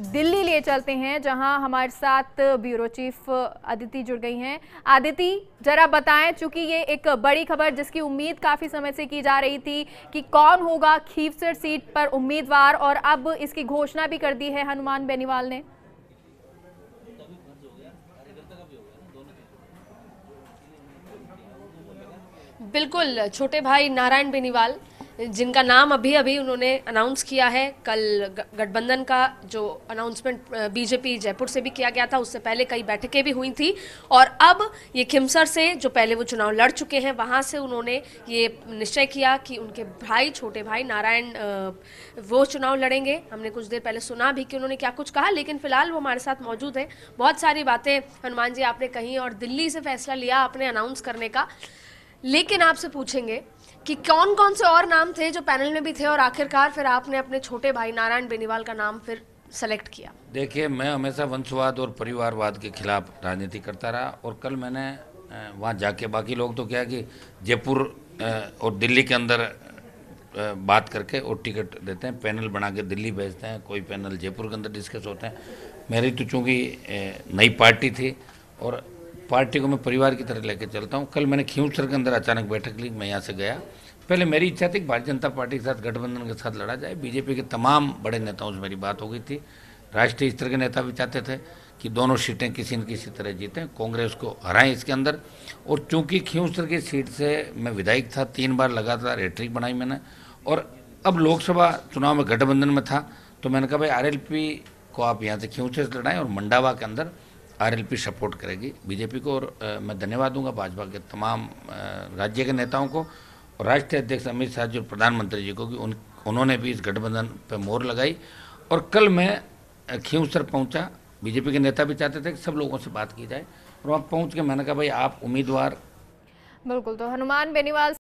दिल्ली लिए चलते हैं जहां हमारे साथ ब्यूरो चीफ आदिति जुड़ गई हैं आदिति जरा बताएं चूंकि ये एक बड़ी खबर जिसकी उम्मीद काफ़ी समय से की जा रही थी कि कौन होगा खीवसर सीट पर उम्मीदवार और अब इसकी घोषणा भी कर दी है हनुमान बेनीवाल ने बिल्कुल छोटे भाई नारायण बेनीवाल जिनका नाम अभी अभी उन्होंने अनाउंस किया है कल गठबंधन का जो अनाउंसमेंट बीजेपी जयपुर से भी किया गया था उससे पहले कई बैठकें भी हुई थी और अब ये खिमसर से जो पहले वो चुनाव लड़ चुके हैं वहाँ से उन्होंने ये निश्चय किया कि उनके भाई छोटे भाई नारायण वो चुनाव लड़ेंगे हमने कुछ देर पहले सुना भी कि उन्होंने क्या कुछ कहा लेकिन फिलहाल वो हमारे साथ मौजूद हैं बहुत सारी बातें हनुमान जी आपने कहीं और दिल्ली से फैसला लिया आपने अनाउंस करने का लेकिन आपसे पूछेंगे कि कौन कौन से और नाम थे जो पैनल में भी थे और आखिरकार फिर आपने अपने छोटे भाई नारायण बेनीवाल का नाम फिर सेलेक्ट किया देखिए मैं हमेशा वंशवाद और परिवारवाद के खिलाफ राजनीति करता रहा और कल मैंने वहाँ जाके बाकी लोग तो क्या कि जयपुर और दिल्ली के अंदर बात करके और टिकट देते हैं पैनल बना के दिल्ली भेजते हैं कोई पैनल जयपुर के अंदर डिस्कस होते हैं मेरी तो चूँकि नई पार्टी थी और पार्टी को मैं परिवार की तरह लेकर चलता हूँ कल मैंने खींचसर के अंदर अचानक बैठक ली मैं यहाँ से गया पहले मेरी इच्छा थी कि भारतीय जनता पार्टी के साथ गठबंधन के साथ लड़ा जाए बीजेपी के तमाम बड़े नेताओं से मेरी बात हो गई थी राष्ट्रीय स्तर के नेता भी चाहते थे कि दोनों सीटें किसी न किसी तरह जीतें कांग्रेस को हराएं इसके अंदर और चूंकि खींचसर की सीट से मैं विधायक था तीन बार लगातार एट्रिक बनाई मैंने और अब लोकसभा चुनाव में गठबंधन में था तो मैंने कहा भाई आर को आप यहाँ से से लड़ाएं और मंडावा के अंदर आरएलपी सपोर्ट करेगी बीजेपी को और मैं धन्यवाद दूंगा भाजपा के तमाम राज्य के नेताओं को और राष्ट्रीय अध्यक्ष अमित शाह जी और प्रधानमंत्री जी को कि उन उन्होंने भी इस गठबंधन पर मोर लगाई और कल मैं खींवसर पहुंचा बीजेपी के नेता भी चाहते थे कि सब लोगों से बात की जाए और वहाँ पहुँच के मैंने कहा भाई आप उम्मीदवार बिल्कुल तो हनुमान बेनीवाल